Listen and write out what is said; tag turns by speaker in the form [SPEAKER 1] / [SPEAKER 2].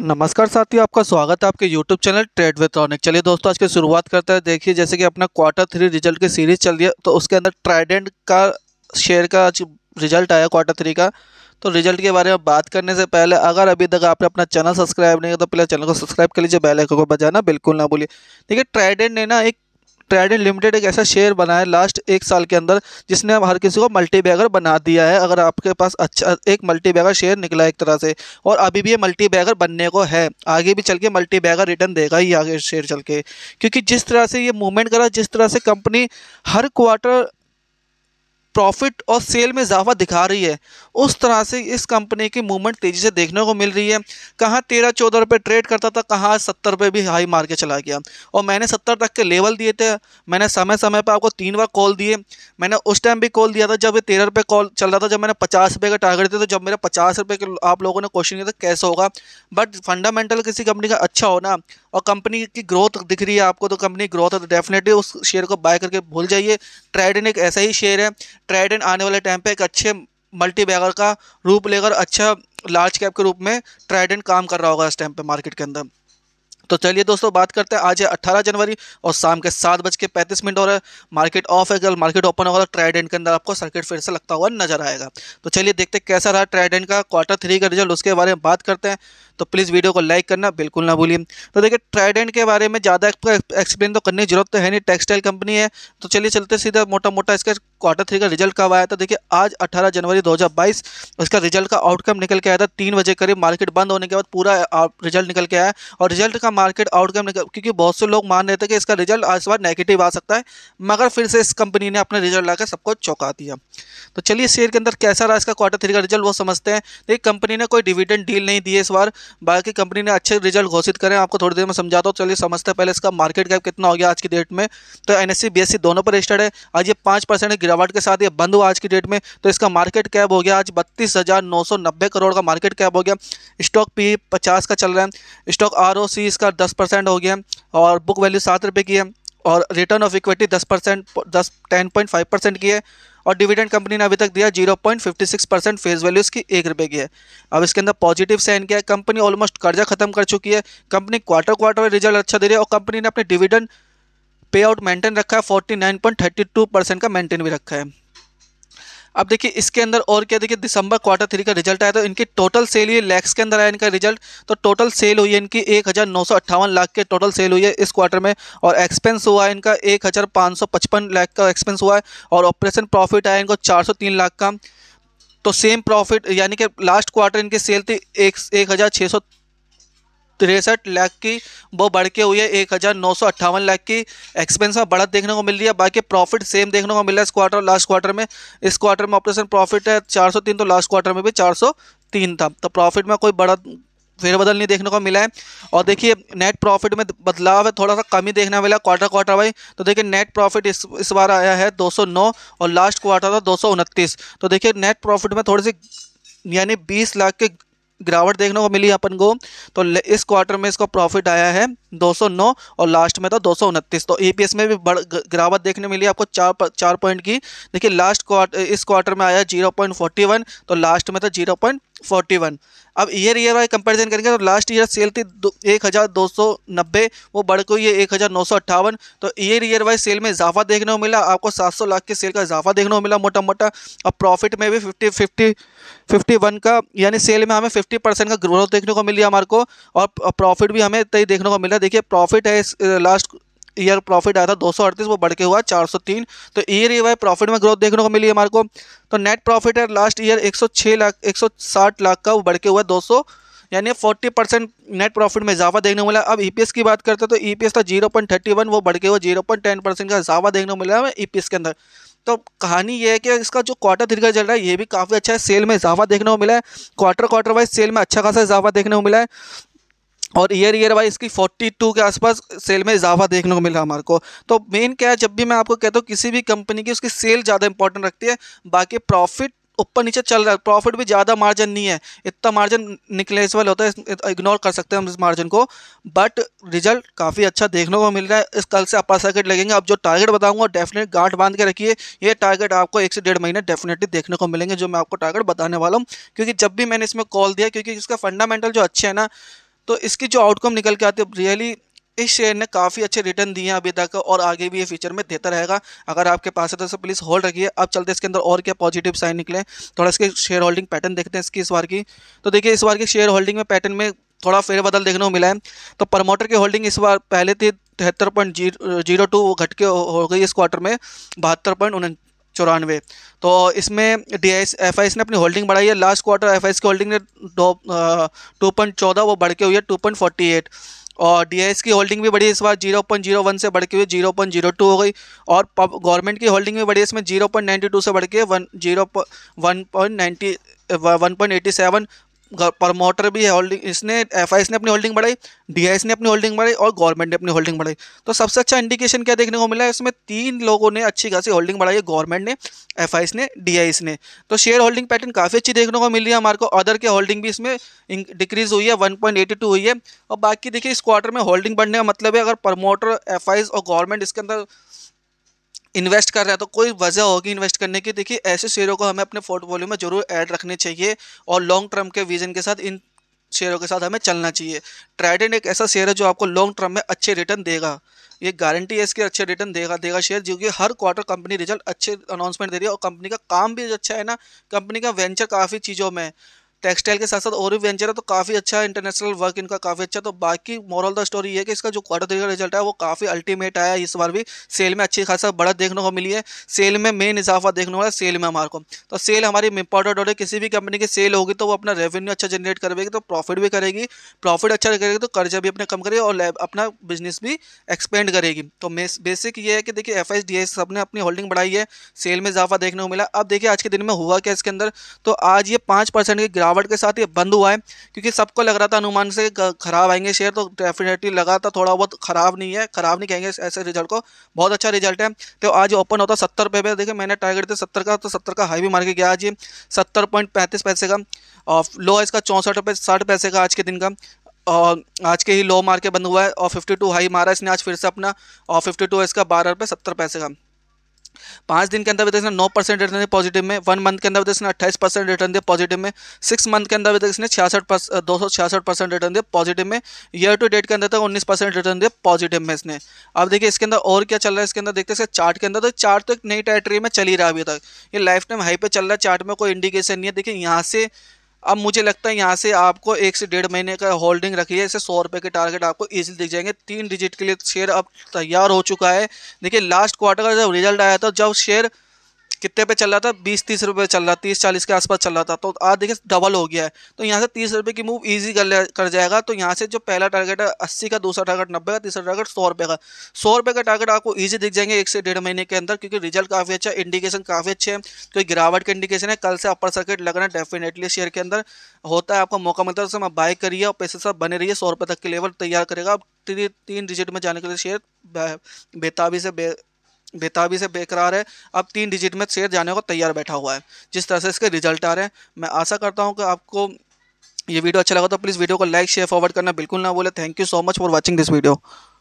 [SPEAKER 1] नमस्कार साथियों आपका स्वागत है आपके YouTube चैनल ट्रेड रॉनिक चलिए दोस्तों आज की शुरुआत करते हैं देखिए जैसे कि अपना क्वार्टर थ्री रिजल्ट की सीरीज चल रही है तो उसके अंदर ट्राइडेंट का शेयर का रिजल्ट आया क्वार्टर थ्री का तो रिजल्ट के बारे में बात करने से पहले अगर अभी तक आपने अपना चैनल सब्सक्राइब नहीं किया तो पहले चैनल को सब्सक्राइब कर लीजिए बेल को बजाना बिल्कुल ना भूलिए देखिए ट्राइडेंट ने ना एक ट्राइडेंट लिमिटेड एक ऐसा शेयर बनाया लास्ट एक साल के अंदर जिसने अब हर किसी को मल्टी बैगर बना दिया है अगर आपके पास अच्छा एक मल्टी बैगर शेयर निकला एक तरह से और अभी भी ये मल्टी बैगर बनने को है आगे भी चल के मल्टी बैगर रिटर्न देगा ही आगे शेयर चल के क्योंकि जिस तरह से ये मूवमेंट करा जिस तरह से कंपनी हर क्वार्टर प्रॉफिट और सेल में इजाफा दिखा रही है उस तरह से इस कंपनी की मूवमेंट तेज़ी से देखने को मिल रही है कहाँ तेरह चौदह रुपये ट्रेड करता था कहाँ सत्तर रुपये भी हाई मार के चला गया और मैंने सत्तर तक के लेवल दिए थे मैंने समय समय पर आपको तीन बार कॉल दिए मैंने उस टाइम भी कॉल दिया था जब ये तेरह रुपये कॉल चल रहा था जब मैंने पचास रुपये का टारगेट दिया तो जब मेरे पचास रुपये के आप लोगों ने क्वेश्चन किया था कैसे होगा बट फंडामेंटल किसी कंपनी का अच्छा होना और कंपनी की ग्रोथ दिख रही है आपको तो कंपनी ग्रोथ है तो डेफिनेटली उस शेयर को बाय करके भूल जाइए ट्राइडन एक ऐसा ही शेयर है ट्राइडेंट आने वाले टाइम पे एक अच्छे मल्टी बैगर का रूप लेकर अच्छा लार्ज कैप के रूप में ट्राइडेंट काम कर रहा होगा इस टाइम पे मार्केट के अंदर तो चलिए दोस्तों बात करते हैं आज है अट्ठारह जनवरी और शाम के सात बज के पैंतीस मिनट और मार्केट ऑफ है कल मार्केट ओपन होगा तो ट्राइडेंट के अंदर आपको सर्किट फिर से लगता हुआ नजर आएगा तो चलिए देखते हैं कैसा रहा ट्राइडेंट का क्वार्टर थ्री का रिजल्ट उसके बारे में बात करते हैं तो प्लीज़ वीडियो को लाइक करना बिल्कुल ना भूलिए तो देखिए ट्राइडेंट के बारे में ज़्यादा एक्सप्लेन तो करने की जरूरत तो है नहीं टेक्सटाइल कंपनी है तो चलिए चलते सीधा मोटा मोटा इसका क्वार्टर थ्री का रिजल्ट कब आया था देखिए आज 18 जनवरी 2022 इसका रिजल्ट का आउटकम निकल के आया था तीन बजे करीब मार्केट बंद होने के बाद पूरा रिजल्ट निकल के आया और रिजल्ट का मार्केट आउटकम निकल क्योंकि बहुत से लोग मान रहे थे कि इसका रिजल्ट इस बार नेगेटिव आ सकता है मगर फिर से इस कंपनी ने अपना रिजल्ट लाकर सबको चौंका दिया तो चलिए शेयर के अंदर कैसा रहा इसका क्वार्टर थ्री का रिजल्ट वो समझते हैं देखिए कंपनी ने कोई डिविडेंड डील नहीं दी इस बार बाकी कंपनी ने अच्छे रिजल्ट घोषित करें आपको थोड़ी देर में समझाता हूँ चलिए समझते हैं पहले इसका मार्केट कैप कितना हो गया आज की डेट में तो एन एस e, e दोनों पर रजिस्टर्ड है आज ये पाँच परसेंट गिरावट के साथ ये बंद हुआ आज की डेट में तो इसका मार्केट कैप हो गया आज बत्तीस करोड़ का मार्केट कैप हो गया स्टॉक पी पचास का चल रहा है स्टॉक आर इसका दस हो गया और बुक वैल्यू सात की है और रिटर्न ऑफ इक्विटी दस परसेंट दस टेन पॉइंट फाइव परसेंट की है और डिविडेंड कंपनी ने अभी तक दिया zero point fifty six percent face value इसकी एक रुपये की है अब इसके अंदर पॉजिटिव साइन क्या है कंपनी ऑलमोस्ट कर्जा खत्म कर चुकी है कंपनी क्वार्टर क्वार्टर रिजल्ट अच्छा दे रही है और कंपनी ने अपने डिविडेंड पे आउट मेंटेन रखा है forty nine point thirty two percent का मेंटेन भी रखा है अब देखिए इसके अंदर और क्या देखिए दिसंबर क्वार्टर थ्री का रिजल्ट आया तो इनकी टोटल सेल ये लैक्स के अंदर आया इनका रिजल्ट तो टोटल सेल हुई है इनकी एक हज़ार नौ सौ अट्ठावन लाख के टोटल सेल हुई है इस क्वार्टर में और एक्सपेंस हुआ है इनका एक हज़ार पाँच सौ पचपन लाख का एक्सपेंस हुआ है और ऑपरेशन प्रॉफिट आया इनको चार सौ तीन लाख का तो सेम प्रॉफिट यानी कि लास्ट क्वार्टर इनकी सेल थी एक एक हज़ार छः सौ तिरसठ लाख की वो बढ़ के हुई है एक हज़ार नौ सौ अट्ठावन लाख की एक्सपेंस में बढ़त देखने को मिल रही है बाकी प्रॉफिट सेम देखने को मिल रहा है इस क्वार्टर लास्ट क्वार्टर में इस क्वार्टर में ऑपरेशन प्रॉफिट है चार सौ तीन तो लास्ट क्वार्टर में भी चार सौ तीन था तो प्रॉफिट में कोई बढ़त फेरबदल नहीं देखने को मिला है और देखिए नेट प्रॉफिट में बदलाव है थोड़ा सा कमी देखने मिला क्वार्टर क्वार्टर वाइज तो देखिए नेट प्रॉफिट इस इस बार आया है नौ और लास्ट क्वार्टर था दो तो देखिए नेट प्रॉफिट में थोड़ी सी यानी 20 लाख के गिरावट देखने को मिली अपन को तो इस क्वार्टर में इसका प्रॉफिट आया है 209 और लास्ट में था दो तो ईपीएस में भी बढ़ गिरावट देखने मिली आपको चार चार पॉइंट की देखिए लास्ट क्वार्टर इस क्वार्टर में आया 0.41 तो लास्ट में था 0.41 अब ईयर ईयर वाई कंपेरिजन करेंगे तो लास्ट ईयर सेल थी एक हज़ार दो सौ नब्बे वो बढ़ गई है एक हज़ार नौ सौ अट्ठावन तो ईयर ईयर वाई सेल में इजाफा देखने को मिला आपको सात सौ लाख की सेल का इजाफा देखने को मिला मोटा मोटा और प्रॉफिट में भी फिफ्टी फिफ्टी फिफ्टी वन का यानी सेल में हमें फिफ्टी परसेंट का ग्रोथ देखने को मिली हमारे को और प्रॉफिट भी हमें तय देखने को मिला देखिए प्रॉफिट है लास्ट ईयर प्रॉफिट आया था दो वो बढ़ के हुआ 403 तो ईयर ये वाई प्रॉफिट में ग्रोथ देखने को मिली हमारे को तो नेट प्रॉफिट है लास्ट ईयर 106 लाख 160 लाख का वो बढ़ के हुआ 200 यानी 40 परसेंट नेट प्रॉफिट में इजाफा देखने को मिला अब ईपीएस e की बात करते हैं तो ईपीएस e था 0.31 वो बढ़ के हुआ जीरो का इजाफा देखने को मिला हमें ई e के अंदर तो कहानी ये है कि इसका जो क्वार्टर थ्री का चल रहा है ये भी काफ़ी अच्छा है सेल में इजाफा देखने को मिला है क्वार्टर क्वार्टर वाइज सेल में अच्छा खासा इजाफा देखने को मिला है और ईयर ईयर वाइज इसकी 42 के आसपास सेल में इजाफा देखने को मिला हमारे को तो मेन क्या है जब भी मैं आपको कहता हूँ किसी भी कंपनी की उसकी सेल ज़्यादा इंपॉर्टेंट रखती है बाकी प्रॉफिट ऊपर नीचे चल रहा है प्रॉफिट भी ज़्यादा मार्जिन नहीं है इतना मार्जिन निकलेसबल होता है इग्नोर कर सकते हैं हम इस मार्जिन को बट रिजल्ट काफ़ी अच्छा देखने को मिल रहा है इस कल से अपर सर्किट लगेंगे अब जो टारगेट बताऊंगा डेफिनेट गांठ बांध के रखिए ये टारगेट आपको एक से डेढ़ महीने डेफिनेटली देखने को मिलेंगे जो मैं आपको टारगेट बताने वाला हूँ क्योंकि जब भी मैंने इसमें कॉल दिया क्योंकि इसका फंडामेंटल जो अच्छे है ना तो इसकी जो आउटकम निकल के आती है रियली इस शेयर ने काफ़ी अच्छे रिटर्न दिए हैं अभी तक और आगे भी ये फ्यूचर में देता रहेगा अगर आपके पास है तो सब प्लीज़ होल्ड रखिए अब चलते इसके अंदर और क्या पॉजिटिव साइन निकले थोड़ा इसके शेयर होल्डिंग पैटर्न देखते हैं इसकी इस बार की तो देखिए इस बार की शेयर होल्डिंग में पैटर्न में थोड़ा फेरबदल देखने को मिला है तो प्रमोटर की होल्डिंग इस बार पहले थी तिहत्तर पॉइंट जीरो टू वो के हो गई इस क्वार्टर में बहत्तर पॉइंट चौरानवे तो इसमें डी एफ आई ने अपनी होल्डिंग बढ़ाई है लास्ट क्वार्टर एफ आई की होल्डिंग ने टू पॉइंट चौदह वो बढ़ के हुई है टू पॉइंट फोर्टी एट और डी की होल्डिंग भी बढ़ी इस बार जीरो पॉइंट जीरो वन से बढ़ के हुई जीरो पॉइंट जीरो टू हो गई और गवर्नमेंट की होल्डिंग भी बढ़ी इसमें जीरो पॉइंट नाइन्टी टू से बढ़ के one zero one point ninety one point eighty seven promoter भी है होल्डिंग इसने एफ ने अपनी होल्डिंग बढ़ाई डी ने अपनी होल्डिंग बढ़ाई और गवर्नमेंट ने अपनी होल्डिंग बढ़ाई तो सबसे अच्छा इंडिकेशन क्या देखने को मिला है इसमें तीन लोगों ने अच्छी खासी होल्डिंग बढ़ाई है गवर्नमेंट ने एफ ने डी ने तो शेयर होल्डिंग पैटर्न काफ़ी अच्छी देखने को मिली है हमारे को अदर के होल्डिंग भी इसमें डिक्रीज हुई है वन हुई है और बाकी देखिए इस क्वार्टर में होल्डिंग बढ़ने का मतलब है अगर प्रमोटर एफ और गवर्नमेंट इसके अंदर इन्वेस्ट कर रहा है तो कोई वजह होगी इन्वेस्ट करने की देखिए ऐसे शेयरों को हमें अपने पोर्टफोलियो में जरूर ऐड रखने चाहिए और लॉन्ग टर्म के विजन के साथ इन शेयरों के साथ हमें चलना चाहिए ट्राइडेंट एक ऐसा शेयर है जो आपको लॉन्ग टर्म में अच्छे रिटर्न देगा ये गारंटी है इसके अच्छे रिटर्न देगा देगा शेयर जो कि हर क्वार्टर कंपनी रिजल्ट अच्छे अनाउंसमेंट दे रही है और कंपनी का काम भी अच्छा है ना कंपनी का वेंचर काफ़ी चीज़ों में टेक्सटाइल के साथ साथ और भी वेंचर है तो काफ़ी अच्छा इंटरनेशनल वर्क इनका काफ़ी अच्छा तो बाकी मॉरल द स्टोरी ये है कि इसका जो क्वार्टर थ्री का रिजल्ट है वो काफ़ी अल्टीमेट आया इस बार भी सेल में अच्छी खासा बढ़त देखने को मिली है सेल में मेन इजाफा देखने वाला सेल में हमारे को तो सेल हमारी इंपॉर्टेंट और किसी भी कंपनी की सेल होगी तो वो अपना रेवेन्यू अच्छा जनरेट करेगी तो प्रॉफिट भी करेगी प्रॉफिट अच्छा करेगी तो कर्जा भी अपने कम करेगी और अपना बिजनेस भी एक्सपेंड करेगी तो बेसिक ये है कि देखिए एफ एस ने अपनी होल्डिंग बढ़ाई है सेल में इजाफा देखने को मिला अब देखिए आज के दिन में हुआ क्या इसके अंदर तो आज ये पाँच परसेंट की गिरावट के साथ ये बंद हुआ है क्योंकि सबको लग रहा था अनुमान से खराब आएंगे शेयर तो डेफिनेटली लगा था थोड़ा बहुत खराब नहीं है खराब नहीं कहेंगे ऐसे रिजल्ट को बहुत अच्छा रिजल्ट है तो आज ओपन होता सत्तर पे पे देखिए मैंने टारगेट थे सत्तर का तो सत्तर का हाई भी मार के गया आज ये सत्तर पॉइंट पैंतीस पैसे का और लो है इसका चौंसठ रुपये साठ पैसे का आज के दिन का और आज के ही लो मार के बंद हुआ है और 52 हाई मारा इसने आज फिर से अपना और 52 इसका बारह रुपये सत्तर पैसे का पाँच दिन के अंदर देखना नौ परसेंट रिटर्न दिया पॉजिटिव में वन मंथ के अंदर देखना अट्ठाईस परसेंट रिटर्न दिया पॉजिटिव में सिक्स मंथ के अंदर भी देखने छियासठ दो सौ छियासठ परसेंट रिटर्न दिया पॉजिटिव में ईयर टू डेट के अंदर तक तो उन्नीस परसेंट रिटर्न दिया पॉजिटिव में इसने अब देखिए इसके अंदर और क्या चल रहा है इसके अंदर देखते हैं चार्ट के अंदर तो चार्ट तो एक नई टेरेटरी में चली रहा है अभी तक ये लाइफ टाइम हाई पे चल रहा है चार्ट में कोई इंडिकेशन नहीं है देखिए यहाँ से अब मुझे लगता है यहाँ से आपको एक से डेढ़ महीने का होल्डिंग रखी है इसे सौ रुपये के टारगेट आपको ईजिली दिख जाएंगे तीन डिजिट के लिए शेयर अब तैयार हो चुका है देखिए लास्ट क्वार्टर का जब रिजल्ट आया था जब शेयर कितने पे चल रहा था बीस तीस रुपये चल रहा तीस चालीस के आसपास चल रहा था तो आज देखिए डबल हो गया है तो यहाँ से तीस रुपये की मूव ईजी कर कर जाएगा तो यहाँ से जो पहला टारगेट है अस्सी का दूसरा टारगेट नब्बे का तीसरा टारगेट सौ रुपये का सौ रुपये का टारगेट आपको ईजी दिख जाएंगे एक से डेढ़ महीने के अंदर क्योंकि रिजल्ट काफ़ी अच्छा इंडिकेशन काफ़ी अच्छे हैं कोई तो गिरावट का इंडिकेशन है कल से अपर सर्किट लगना डेफिनेटली शेयर के अंदर होता है आपको मौका मिलता है उसमें बाय करिए और पैसे सब बने रहिए सौ रुपये तक के लेवल तैयार करेगा आप तीन डिजिट में जाने के लिए शेयर बेताबी से बे बेताबी से बेकरार है अब तीन डिजिट में शेयर जाने को तैयार बैठा हुआ है जिस तरह से इसके रिजल्ट आ रहे हैं मैं आशा करता हूँ कि आपको ये वीडियो अच्छा लगा तो प्लीज़ वीडियो को लाइक शेयर फॉरवर्ड करना बिल्कुल ना बोले thank you so much for watching this video